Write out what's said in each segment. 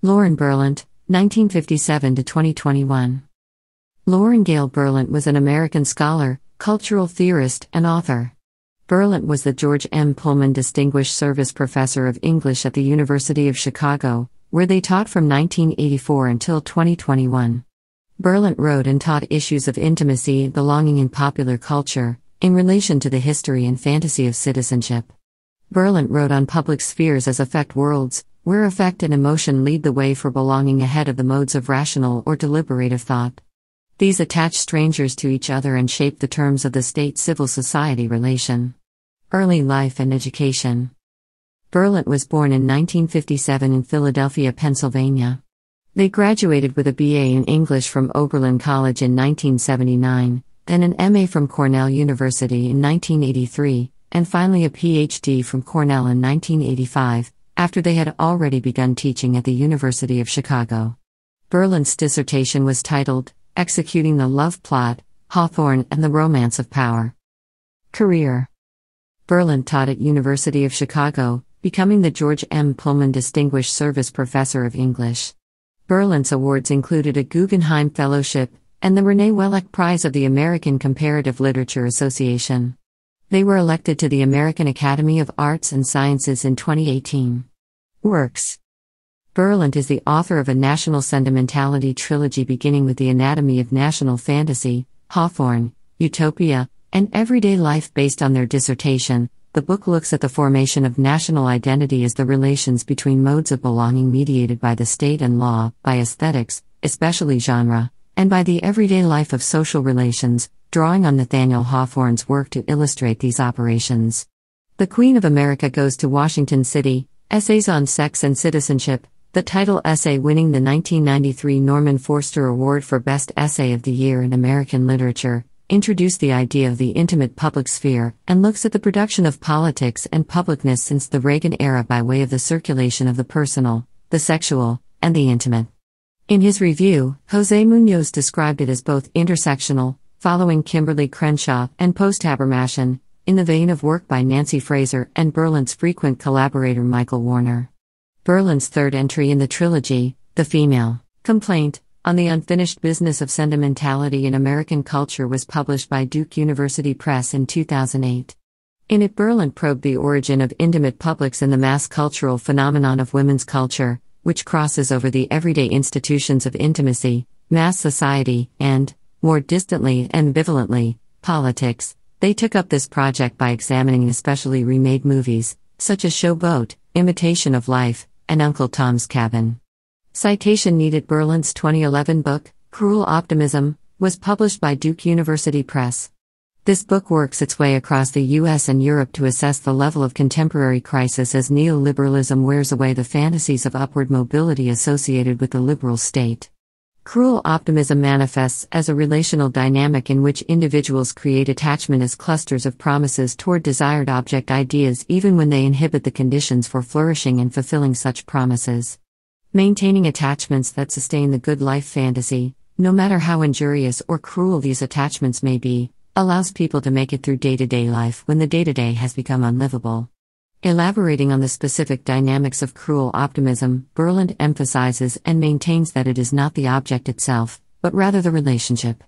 Lauren Berlant, 1957 to 2021. Lauren Gale Berlant was an American scholar, cultural theorist, and author. Berlant was the George M. Pullman Distinguished Service Professor of English at the University of Chicago, where they taught from 1984 until 2021. Berlant wrote and taught issues of intimacy, belonging in popular culture, in relation to the history and fantasy of citizenship. Berlant wrote on public spheres as affect worlds, where affect and emotion lead the way for belonging ahead of the modes of rational or deliberative thought. These attach strangers to each other and shape the terms of the state civil society relation. Early life and education. Berlet was born in 1957 in Philadelphia, Pennsylvania. They graduated with a BA in English from Oberlin College in 1979, then an MA from Cornell University in 1983, and finally a PhD from Cornell in 1985, after they had already begun teaching at the University of Chicago. Berlin's dissertation was titled Executing the Love Plot Hawthorne and the Romance of Power. Career Berlin taught at University of Chicago, becoming the George M. Pullman Distinguished Service Professor of English. Berlin's awards included a Guggenheim Fellowship and the Rene Wellach Prize of the American Comparative Literature Association. They were elected to the American Academy of Arts and Sciences in 2018. Works Berlant is the author of a national sentimentality trilogy beginning with The Anatomy of National Fantasy, Hawthorne, Utopia, and Everyday Life based on their dissertation. The book looks at the formation of national identity as the relations between modes of belonging mediated by the state and law, by aesthetics, especially genre, and by the everyday life of social relations, drawing on Nathaniel Hawthorne's work to illustrate these operations. The Queen of America goes to Washington City, Essays on Sex and Citizenship, the title essay winning the 1993 Norman Forster Award for Best Essay of the Year in American Literature, introduced the idea of the intimate public sphere and looks at the production of politics and publicness since the Reagan era by way of the circulation of the personal, the sexual, and the intimate. In his review, Jose Munoz described it as both intersectional, following Kimberly Crenshaw and post Habermasian, in the vein of work by Nancy Fraser and Berlin's frequent collaborator Michael Warner. Berlin's third entry in the trilogy, The Female Complaint, on the unfinished business of sentimentality in American culture was published by Duke University Press in 2008. In it, Berlin probed the origin of intimate publics and the mass cultural phenomenon of women's culture, which crosses over the everyday institutions of intimacy, mass society, and, more distantly and ambivalently, politics, they took up this project by examining especially remade movies, such as Showboat, Imitation of Life, and Uncle Tom's Cabin. Citation needed Berlin's 2011 book, Cruel Optimism, was published by Duke University Press. This book works its way across the US and Europe to assess the level of contemporary crisis as neoliberalism wears away the fantasies of upward mobility associated with the liberal state. Cruel optimism manifests as a relational dynamic in which individuals create attachment as clusters of promises toward desired object ideas even when they inhibit the conditions for flourishing and fulfilling such promises. Maintaining attachments that sustain the good life fantasy, no matter how injurious or cruel these attachments may be, allows people to make it through day to day life when the day to day has become unlivable. Elaborating on the specific dynamics of cruel optimism, Berland emphasizes and maintains that it is not the object itself, but rather the relationship.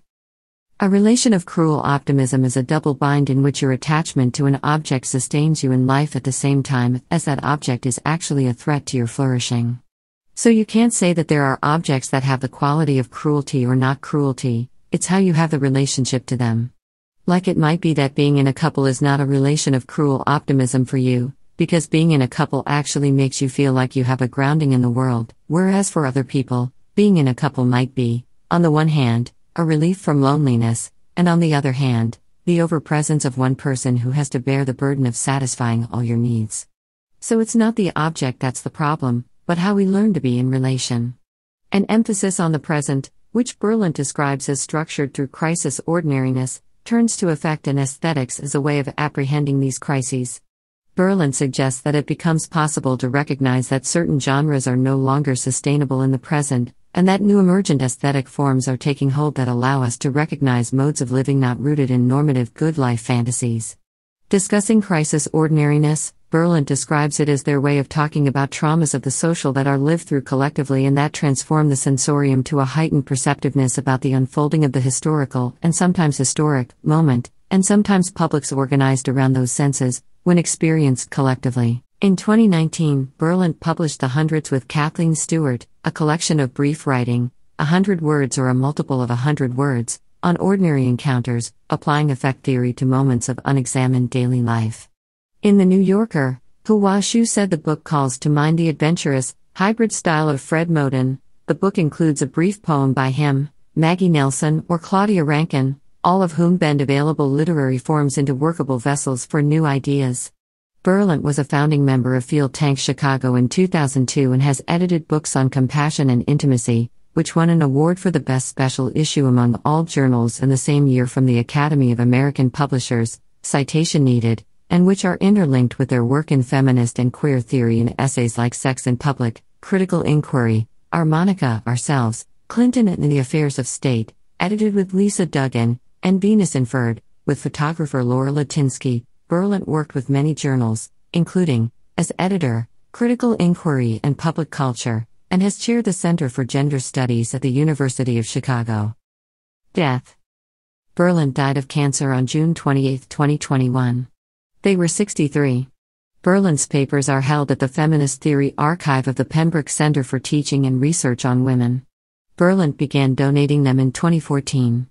A relation of cruel optimism is a double bind in which your attachment to an object sustains you in life at the same time as that object is actually a threat to your flourishing. So you can't say that there are objects that have the quality of cruelty or not cruelty, it's how you have the relationship to them. Like it might be that being in a couple is not a relation of cruel optimism for you, because being in a couple actually makes you feel like you have a grounding in the world, whereas for other people, being in a couple might be, on the one hand, a relief from loneliness, and on the other hand, the overpresence of one person who has to bear the burden of satisfying all your needs. So it's not the object that's the problem, but how we learn to be in relation. An emphasis on the present, which Berlin describes as structured through crisis ordinariness, turns to effect and aesthetics as a way of apprehending these crises. Berlin suggests that it becomes possible to recognize that certain genres are no longer sustainable in the present, and that new emergent aesthetic forms are taking hold that allow us to recognize modes of living not rooted in normative good life fantasies. Discussing crisis ordinariness, Berlin describes it as their way of talking about traumas of the social that are lived through collectively and that transform the sensorium to a heightened perceptiveness about the unfolding of the historical, and sometimes historic, moment, and sometimes publics organized around those senses, when experienced collectively. In 2019, Berlant published The Hundreds with Kathleen Stewart, a collection of brief writing, a hundred words or a multiple of a hundred words, on ordinary encounters, applying effect theory to moments of unexamined daily life. In The New Yorker, Hua Shu said the book calls to mind the adventurous, hybrid style of Fred Moden. The book includes a brief poem by him, Maggie Nelson, or Claudia Rankin, all of whom bend available literary forms into workable vessels for new ideas. Berlant was a founding member of Field Tank Chicago in 2002 and has edited books on compassion and intimacy, which won an award for the best special issue among all journals in the same year from the Academy of American Publishers, citation needed, and which are interlinked with their work in feminist and queer theory in essays like Sex in Public, Critical Inquiry, Our Monica, Ourselves, Clinton and the Affairs of State, edited with Lisa Duggan, and Venus Inferred, with photographer Laura Latinsky, Berlant worked with many journals, including, as editor, Critical Inquiry and Public Culture, and has chaired the Center for Gender Studies at the University of Chicago. Death Berlant died of cancer on June 28, 2021. They were 63. Berlin's papers are held at the Feminist Theory Archive of the Pembroke Center for Teaching and Research on Women. Berlant began donating them in 2014.